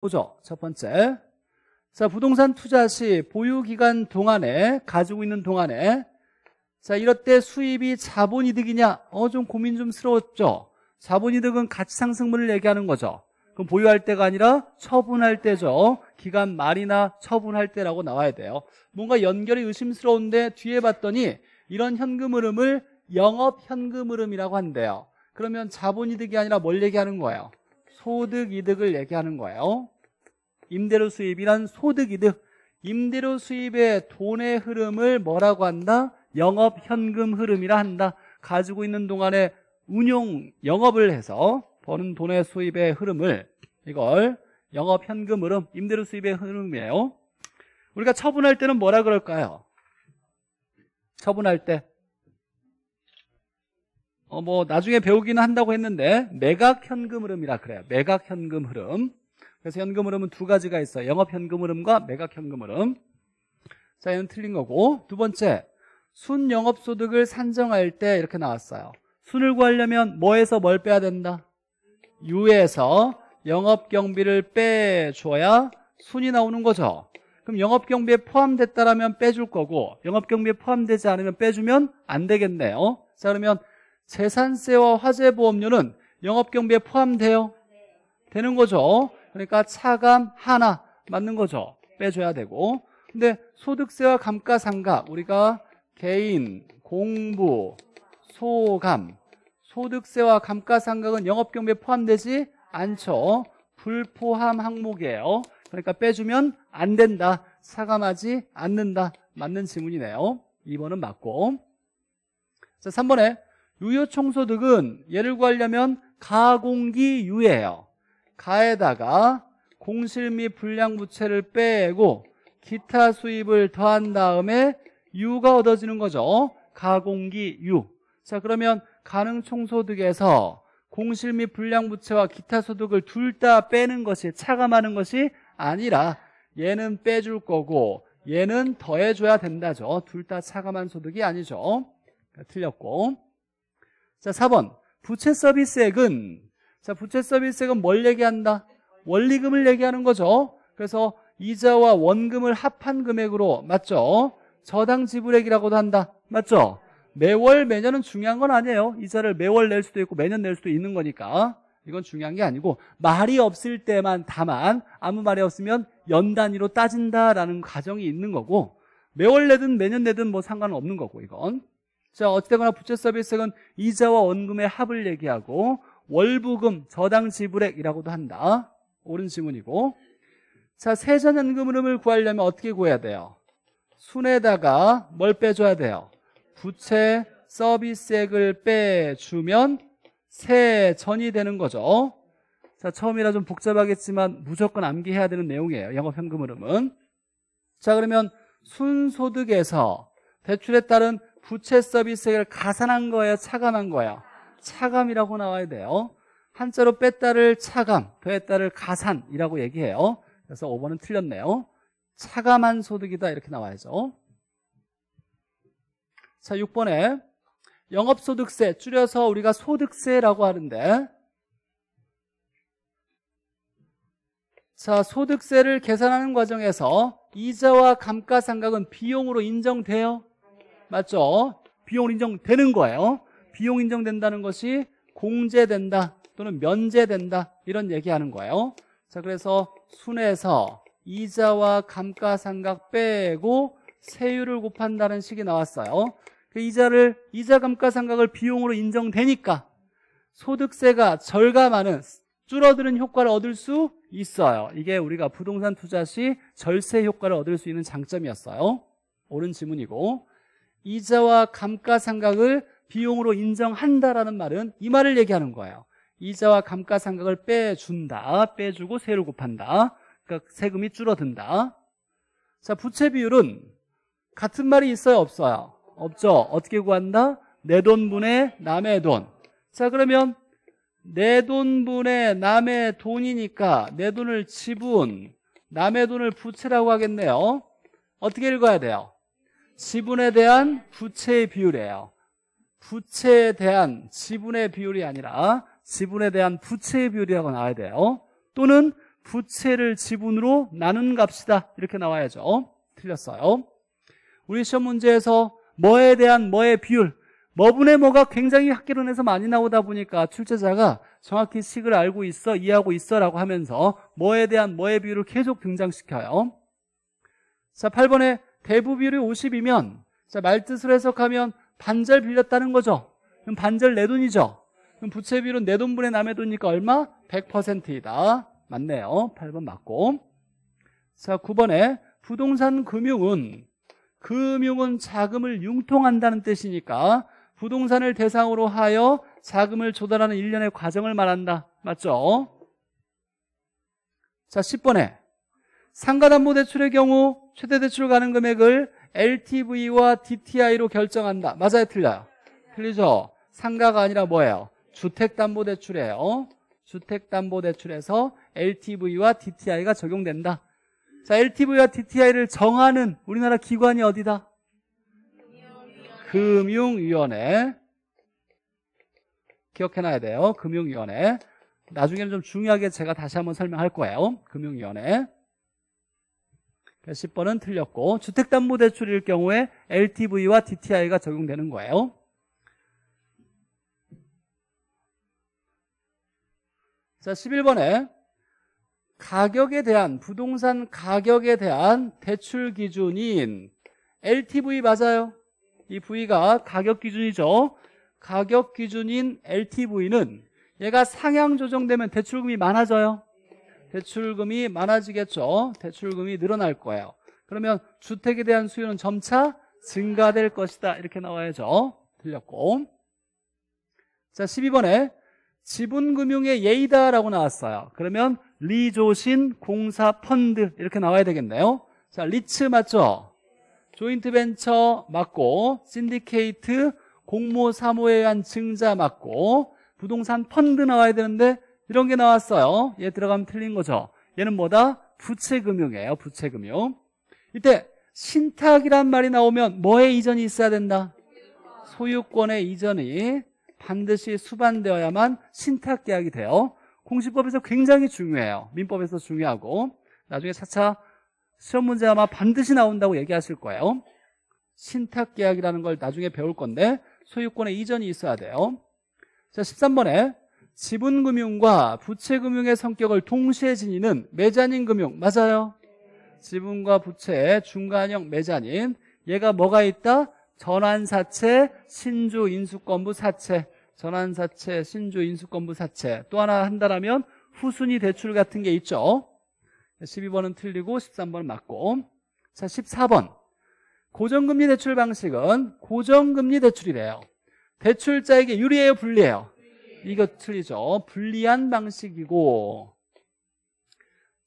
보죠. 첫 번째. 자, 부동산 투자 시 보유 기간 동안에 가지고 있는 동안에 자, 이럴 때 수입이 자본 이득이냐? 어, 좀 고민 좀스러웠죠. 자본 이득은 가치 상승분을 얘기하는 거죠. 그럼 보유할 때가 아니라 처분할 때죠. 기간 말이나 처분할 때라고 나와야 돼요. 뭔가 연결이 의심스러운데 뒤에 봤더니 이런 현금 흐름을 영업 현금 흐름이라고 한대요. 그러면 자본 이득이 아니라 뭘 얘기하는 거예요? 소득 이득을 얘기하는 거예요. 임대료 수입이란 소득 이득. 임대료 수입의 돈의 흐름을 뭐라고 한다? 영업 현금 흐름이라 한다. 가지고 있는 동안에 운용 영업을 해서 버는 돈의 수입의 흐름을 이걸 영업 현금 흐름, 임대료 수입의 흐름이에요. 우리가 처분할 때는 뭐라 그럴까요? 처분할 때 어, 뭐 나중에 배우기는 한다고 했는데 매각 현금 흐름이라 그래요. 매각 현금 흐름. 그래서 현금 흐름은 두 가지가 있어요. 영업 현금 흐름과 매각 현금 흐름. 자, 이건 틀린 거고 두 번째 순영업소득을 산정할 때 이렇게 나왔어요. 순을 구하려면 뭐에서 뭘 빼야 된다? 유에서 영업경비를 빼줘야 순이 나오는 거죠. 그럼 영업경비에 포함됐다라면 빼줄 거고 영업경비에 포함되지 않으면 빼주면 안 되겠네요. 자 그러면 재산세와 화재보험료는 영업경비에 포함돼요? 네. 되는 거죠. 그러니까 차감 하나 맞는 거죠. 빼줘야 되고. 근데 소득세와 감가상각 우리가 개인, 공부, 소감 소득세와 감가상각은 영업경비에 포함되지 않죠. 불포함 항목이에요. 그러니까 빼주면 안 된다. 차감하지 않는다. 맞는 지문이네요. 2번은 맞고. 자, 3번에 유효총소득은 예를 구하려면 가공기 유예예요 가에다가 공실 및 불량 부채를 빼고 기타 수입을 더한 다음에 유가 얻어지는 거죠 가공기 유. 자 그러면 가능총소득에서 공실 및 불량 부채와 기타 소득을 둘 다 빼는 것이 차감하는 것이 아니라 얘는 빼줄 거고 얘는 더해줘야 된다죠 둘 다 차감한 소득이 아니죠 틀렸고 자, 4번. 부채 서비스액은 자, 부채 서비스액은 뭘 얘기한다? 원리금을 얘기하는 거죠. 그래서 이자와 원금을 합한 금액으로 맞죠? 저당 지불액이라고도 한다. 맞죠? 매월 매년은 중요한 건 아니에요. 이자를 매월 낼 수도 있고 매년 낼 수도 있는 거니까. 이건 중요한 게 아니고 말이 없을 때만 다만 아무 말이 없으면 연 단위로 따진다라는 가정이 있는 거고 매월 내든 매년 내든 뭐상관 없는 거고 이건 자, 어찌되거나 부채 서비스액은 이자와 원금의 합을 얘기하고 월부금, 저당 지불액이라고도 한다. 옳은 지문이고. 자, 세전연금 흐름을 구하려면 어떻게 구해야 돼요? 순에다가 뭘 빼줘야 돼요? 부채 서비스액을 빼주면 세전이 되는 거죠. 자, 처음이라 좀 복잡하겠지만 무조건 암기해야 되는 내용이에요. 영업현금 흐름은. 자, 그러면 순소득에서 대출에 따른 부채 서비스액을 가산한 거예요? 차감한 거예요? 차감이라고 나와야 돼요. 한자로 뺐다를 차감, 더했다를 가산이라고 얘기해요. 그래서 5번은 틀렸네요. 차감한 소득이다 이렇게 나와야죠. 자, 6번에 영업소득세 줄여서 우리가 소득세라고 하는데 자, 소득세를 계산하는 과정에서 이자와 감가상각은 비용으로 인정돼요? 맞죠? 비용 인정되는 거예요. 비용 인정된다는 것이 공제된다 또는 면제된다 이런 얘기하는 거예요. 자 그래서 순에서 이자와 감가상각 빼고 세율을 곱한다는 식이 나왔어요. 그 이자를 이자 감가상각을 비용으로 인정되니까 소득세가 절감하는 줄어드는 효과를 얻을 수 있어요. 이게 우리가 부동산 투자 시 절세 효과를 얻을 수 있는 장점이었어요. 옳은 지문이고 이자와 감가상각을 비용으로 인정한다라는 말은 이 말을 얘기하는 거예요. 이자와 감가상각을 빼준다. 빼주고 세를 곱한다. 그러니까 세금이 줄어든다. 자, 부채 비율은 같은 말이 있어요, 없어요? 없죠. 어떻게 구한다? 내 돈분의 남의 돈. 자, 그러면 내 돈분의 남의 돈이니까 내 돈을 지분, 남의 돈을 부채라고 하겠네요. 어떻게 읽어야 돼요? 지분에 대한 부채의 비율이에요. 부채에 대한 지분의 비율이 아니라 지분에 대한 부채의 비율이라고 나와야 돼요. 또는 부채를 지분으로 나눈 값이다 이렇게 나와야죠. 틀렸어요. 우리 시험 문제에서 뭐에 대한 뭐의 비율 뭐분의 뭐가 굉장히 학계론에서 많이 나오다 보니까 출제자가 정확히 식을 알고 있어 이해하고 있어 라고 하면서 뭐에 대한 뭐의 비율을 계속 등장시켜요 자 8번에 대부 비율이 50이면 자, 말뜻으로 해석하면 반절 빌렸다는 거죠. 그럼 반절 내 돈이죠. 그럼 부채 비율은 내 돈분의 남의 돈이니까 얼마? 100%이다. 맞네요. 8번 맞고. 자, 9번에 부동산 금융은 금융은 자금을 융통한다는 뜻이니까 부동산을 대상으로 하여 자금을 조달하는 일련의 과정을 말한다. 맞죠? 자, 10번에 상가담보대출의 경우 최대 대출 가능 금액을 LTV와 DTI로 결정한다. 맞아요, 틀려요? 틀리죠? 상가가 아니라 뭐예요? 주택담보대출이에요. 어? 주택담보대출에서 LTV와 DTI가 적용된다. 자, LTV와 DTI를 정하는 우리나라 기관이 어디다? 금융위원회. 기억해놔야 돼요. 금융위원회. 나중에는 좀 중요하게 제가 다시 한번 설명할 거예요. 금융위원회. 그 그러니까 10번은 틀렸고 주택담보대출일 경우에 LTV와 DTI가 적용되는 거예요. 자, 11번에 가격에 대한 부동산 가격에 대한 대출 기준인 LTV 맞아요. 이 V가 가격 기준이죠. 가격 기준인 LTV는 얘가 상향 조정되면 대출금이 많아져요. 대출금이 많아지겠죠. 대출금이 늘어날 거예요. 그러면 주택에 대한 수요는 점차 증가될 것이다. 이렇게 나와야죠. 들렸고. 자, 12번에 지분금융의 예의다라고 나왔어요. 그러면 리조신 공사 펀드 이렇게 나와야 되겠네요. 자, 리츠 맞죠? 조인트 벤처 맞고, 신디케이트 공모 사모에 의한 증자 맞고, 부동산 펀드 나와야 되는데 이런 게 나왔어요. 얘 들어가면 틀린 거죠. 얘는 뭐다? 부채금융이에요. 부채금융. 이때 신탁이란 말이 나오면 뭐의 이전이 있어야 된다? 소유권의 이전이 반드시 수반되어야만 신탁계약이 돼요. 공시법에서 굉장히 중요해요. 민법에서 중요하고 나중에 차차 시험 문제 아마 반드시 나온다고 얘기하실 거예요. 신탁계약이라는 걸 나중에 배울 건데 소유권의 이전이 있어야 돼요. 자, 13번에 지분금융과 부채금융의 성격을 동시에 지니는 매자닌금융 맞아요? 지분과 부채 중간형 매자닌 얘가 뭐가 있다? 전환사채, 신주인수권부 사채 전환사채, 신주인수권부 사채 또 하나 한다라면 후순위 대출 같은 게 있죠 12번은 틀리고 13번은 맞고 자 14번 고정금리 대출 방식은 고정금리 대출이래요 대출자에게 유리해요 불리해요 이거 틀리죠. 불리한 방식이고.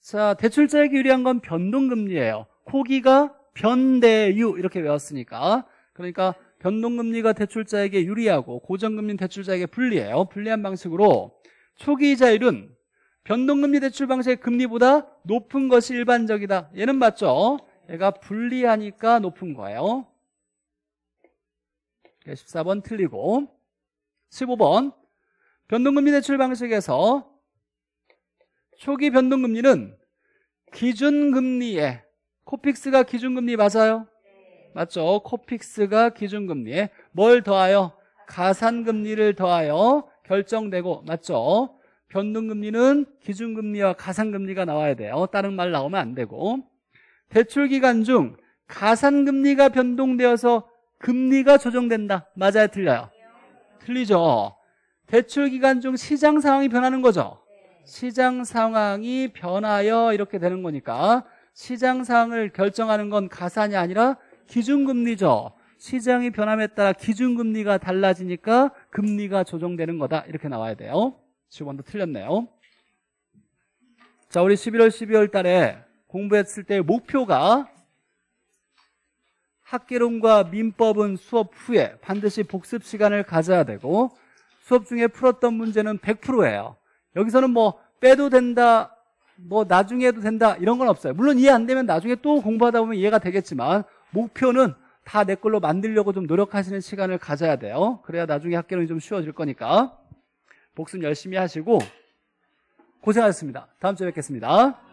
자, 대출자에게 유리한 건 변동금리예요. 코기가 변대유 이렇게 외웠으니까. 그러니까 변동금리가 대출자에게 유리하고 고정금리 대출자에게 불리해요. 불리한 방식으로 초기 이자율은 변동금리 대출 방식의 금리보다 높은 것이 일반적이다. 얘는 맞죠? 얘가 불리하니까 높은 거예요. 14번 틀리고 15번 변동금리 대출 방식에서 초기 변동금리는 기준금리에 코픽스가 기준금리 맞아요? 맞죠? 코픽스가 기준금리에 뭘 더하여? 가산금리를 더하여 결정되고 맞죠? 변동금리는 기준금리와 가산금리가 나와야 돼요. 다른 말 나오면 안 되고 대출기간 중 가산금리가 변동되어서 금리가 조정된다. 맞아요? 틀려요? 틀리죠? 대출 기간 중 시장 상황이 변하는 거죠. 네. 시장 상황이 변하여 이렇게 되는 거니까 시장 상황을 결정하는 건 가산이 아니라 기준금리죠. 시장이 변함에 따라 기준금리가 달라지니까 금리가 조정되는 거다. 이렇게 나와야 돼요. 10번도 틀렸네요. 자, 우리 11월, 12월 달에 공부했을 때 목표가 학계론과 민법은 수업 후에 반드시 복습 시간을 가져야 되고 수업 중에 풀었던 문제는 100%예요. 여기서는 뭐 빼도 된다, 뭐 나중에 해도 된다 이런 건 없어요. 물론 이해 안 되면 나중에 또 공부하다 보면 이해가 되겠지만 목표는 다 내 걸로 만들려고 좀 노력하시는 시간을 가져야 돼요. 그래야 나중에 학교는 좀 쉬워질 거니까 복습 열심히 하시고 고생하셨습니다. 다음 주에 뵙겠습니다.